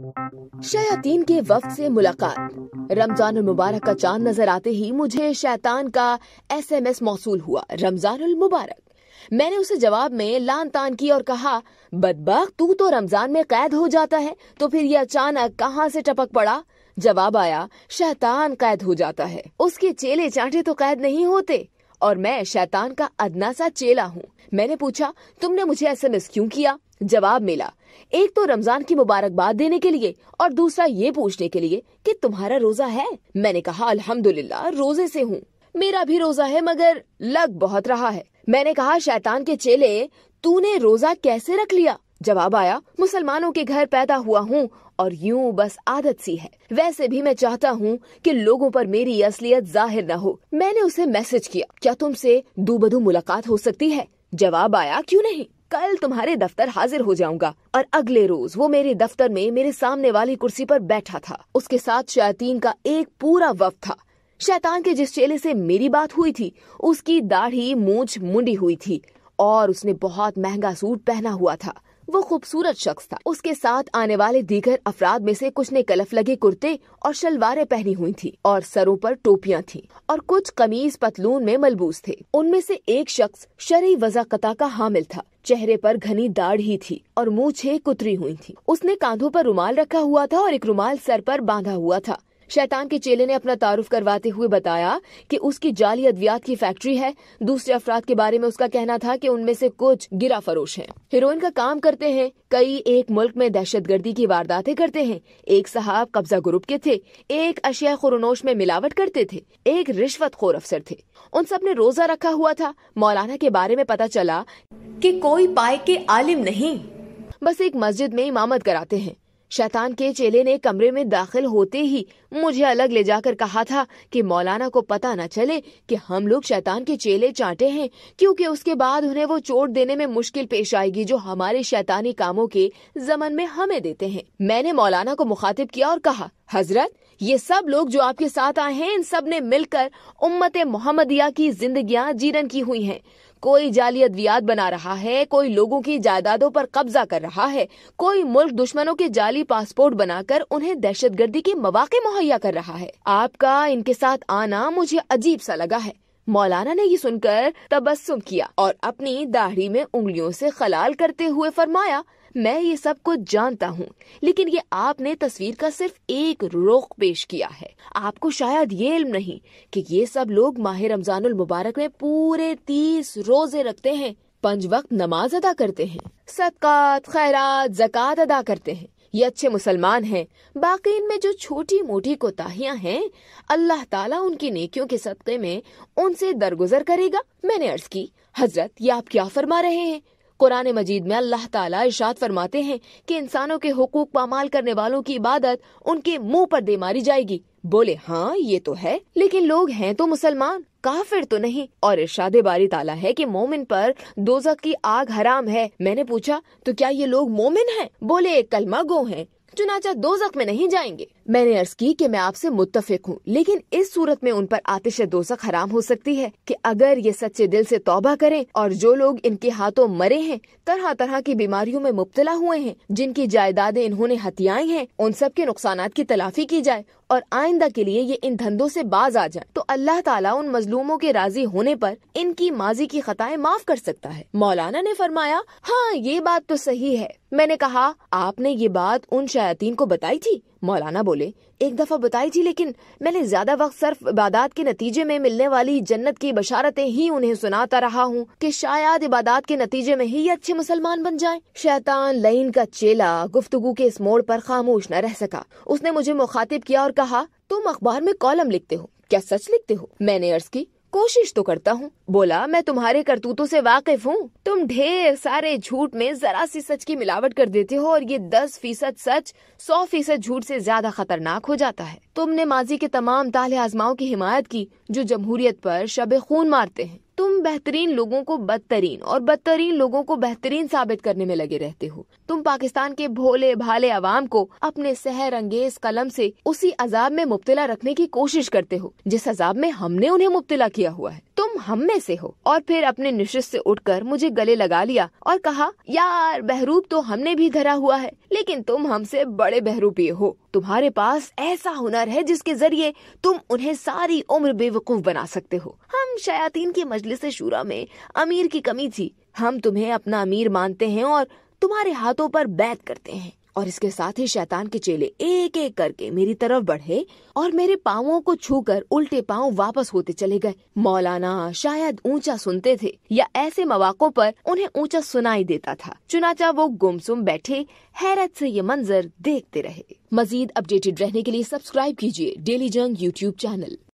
शयातीन के वक्त से मुलाकात रमजान मुबारक का चांद नजर आते ही मुझे शैतान का एस एम एस मौसू हुआ रमजान मुबारक मैंने उसे जवाब में लान तान की और कहा बदबाक तू तो रमजान में कैद हो जाता है तो फिर ये अचानक कहाँ से टपक पड़ा जवाब आया शैतान कैद हो जाता है उसके चेले चांटे तो कैद नहीं होते और मैं शैतान का अदना सा चेला हूँ मैंने पूछा तुमने मुझे एस एम एस क्यूँ किया जवाब मिला एक तो रमजान की मुबारकबाद देने के लिए और दूसरा ये पूछने के लिए कि तुम्हारा रोजा है मैंने कहा अल्हम्दुलिल्लाह रोजे से हूँ मेरा भी रोजा है मगर लग बहुत रहा है मैंने कहा शैतान के चेले तूने रोजा कैसे रख लिया जवाब आया मुसलमानों के घर पैदा हुआ हूँ और यूँ बस आदत सी है वैसे भी मैं चाहता हूँ कि लोगों पर मेरी असलियत जाहिर न हो मैंने उसे मैसेज किया क्या तुमसे दो बदू मुलाकात हो सकती है जवाब आया क्यों नहीं कल तुम्हारे दफ्तर हाजिर हो जाऊंगा और अगले रोज वो मेरे दफ्तर में मेरे सामने वाली कुर्सी पर बैठा था उसके साथ शयातीन का एक पूरा वफ था शैतान के जिस चेले से मेरी बात हुई थी उसकी दाढ़ी मूछ मुंडी हुई थी और उसने बहुत महंगा सूट पहना हुआ था वो खूबसूरत शख्स था उसके साथ आने वाले दीगर अफराद में से कुछ ने कलफ लगे कुर्ते और शलवारें पहनी हुई थी और सरों पर टोपियां थी और कुछ कमीज पतलून में मलबूस थे उनमें से एक शख्स शरी वजाकता का हामिल था चेहरे पर घनी दाढ़ ही थी और मुँह छे कुतरी हुई थी उसने कांधों पर रुमाल रखा हुआ था और एक रुमाल सर पर बांधा हुआ था शैतान के चेले ने अपना तारुफ करवाते हुए बताया कि उसकी जाली अद्वियात की फैक्ट्री है दूसरे अफराद के बारे में उसका कहना था कि उनमें से कुछ गिरा फरोश है हीरोइन का काम करते हैं कई एक मुल्क में दहशतगर्दी की वारदातें करते हैं एक साहब कब्जा ग्रुप के थे एक अशिया खुरनोश में मिलावट करते थे एक रिश्वत खोर अफसर थे उन सब ने रोजा रखा हुआ था मौलाना के बारे में पता चला की कोई पाए के आलिम नहीं बस एक मस्जिद में इमामत कराते हैं शैतान के चेले ने कमरे में दाखिल होते ही मुझे अलग ले जाकर कहा था कि मौलाना को पता न चले कि हम लोग शैतान के चेले चाटे हैं क्योंकि उसके बाद उन्हें वो चोट देने में मुश्किल पेश आएगी जो हमारे शैतानी कामों के जमन में हमें देते हैं मैंने मौलाना को मुखातिब किया और कहा हजरत ये सब लोग जो आपके साथ आए हैं इन सब ने मिलकर उम्मत मोहम्मदिया की जिंदगी जीरन की हुई हैं कोई जाली अद्वियात बना रहा है कोई लोगों की जायदादों पर कब्जा कर रहा है कोई मुल्क दुश्मनों के जाली पासपोर्ट बनाकर उन्हें दहशतगर्दी के मौके मुहैया कर रहा है आपका इनके साथ आना मुझे अजीब सा लगा है मौलाना ने ये सुनकर तबस्सुम किया और अपनी दाढ़ी में उंगलियों से खलाल करते हुए फरमाया मैं ये सब कुछ जानता हूँ लेकिन ये आपने तस्वीर का सिर्फ एक रोक पेश किया है आपको शायद ये इल्म नहीं कि ये सब लोग माह रमजानुल मुबारक में पूरे तीस रोजे रखते हैं पंच वक्त नमाज अदा करते हैं सदकात खैरात जक़ात अदा करते हैं ये अच्छे मुसलमान हैं बाकी इनमें जो छोटी मोटी कोताहियां हैं अल्लाह ताला उनकी नेकियों के सदक़े में उनसे दरगुजर करेगा मैंने अर्ज की हजरत ये आप क्या फरमा रहे हैं कुरान मजीद में अल्लाह ताला इशाद फरमाते हैं कि इंसानों के हकूक पामाल करने वालों की इबादत उनके मुंह पर दे मारी जाएगी बोले हाँ ये तो है लेकिन लोग हैं तो मुसलमान काफिर तो नहीं और इर्शाद बारी ताला है कि मोमिन पर दोजक की आग हराम है मैंने पूछा तो क्या ये लोग मोमिन हैं? बोले कलमा गो हैं चुनाचा दो जख्म में नहीं जाएंगे मैंने अर्ज की कि मैं आपसे मुत्तफिक हूँ लेकिन इस सूरत में उन पर आतिश दोजख हराम हो सकती है कि अगर ये सच्चे दिल से तौबा करें और जो लोग इनके हाथों मरे हैं तरह तरह की बीमारियों में मुब्तला हुए हैं जिनकी जायदादें इन्होंने हथियाई हैं उन सब के नुकसान की तलाफी की जाए और आइंदा के लिए ये इन धंधों से बाज आ जाए तो अल्लाह ताला उन मजलूमों के राजी होने पर इनकी माजी की खताएं माफ कर सकता है मौलाना ने फरमाया हाँ ये बात तो सही है मैंने कहा आपने ये बात उन शयातीन को बताई थी मौलाना बोले एक दफा बताई थी लेकिन मैंने ज्यादा वक्त सिर्फ इबादत के नतीजे में मिलने वाली जन्नत की बशारतें ही उन्हें सुनाता रहा हूँ कि शायद इबादत के नतीजे में ही अच्छे मुसलमान बन जाएं। शैतान लईन का चेला गुफ्तगु के इस मोड़ पर खामोश न रह सका उसने मुझे मुखातिब किया और कहा तुम अखबार में कॉलम लिखते हो क्या सच लिखते हो मैंने अर्ज की कोशिश तो करता हूँ बोला मैं तुम्हारे करतूतों से वाकिफ हूँ तुम ढेर सारे झूठ में जरा सी सच की मिलावट कर देते हो और ये दस फीसद सच सौ फीसद झूठ से ज्यादा खतरनाक हो जाता है तुमने माजी के तमाम ताले आजमाओं की हिमायत की जो जमहूरियत पर शब खून मारते हैं तुम बेहतरीन लोगों को बदतरीन और बदतरीन लोगों को बेहतरीन साबित करने में लगे रहते हो तुम पाकिस्तान के भोले भाले आवाम को अपने सहर अंगेज कलम से उसी अजाब में मुबतला रखने की कोशिश करते हो जिस अजाब में हमने उन्हें मुब्तला किया हुआ है तुम हम में से हो और फिर अपने निश्चित से उठकर मुझे गले लगा लिया और कहा यार बहरूप तो हमने भी धरा हुआ है लेकिन तुम हमसे बड़े बहरूपी हो तुम्हारे पास ऐसा हुनर है जिसके जरिए तुम उन्हें सारी उम्र बेवकूफ बना सकते हो शयातीन की मजलिस शूरा में अमीर की कमी थी हम तुम्हें अपना अमीर मानते हैं और तुम्हारे हाथों पर बैत करते हैं और इसके साथ ही शैतान के चेले एक एक करके मेरी तरफ बढ़े और मेरे पाओ को छूकर उल्टे पाँव वापस होते चले गए मौलाना शायद ऊंचा सुनते थे या ऐसे मवाकों पर उन्हें ऊंचा सुनाई देता था चुनाचा वो गुमसुम बैठे हैरत से ये मंजर देखते रहे मजीद अपडेटेड रहने के लिए सब्सक्राइब कीजिए डेली जंग यूट्यूब चैनल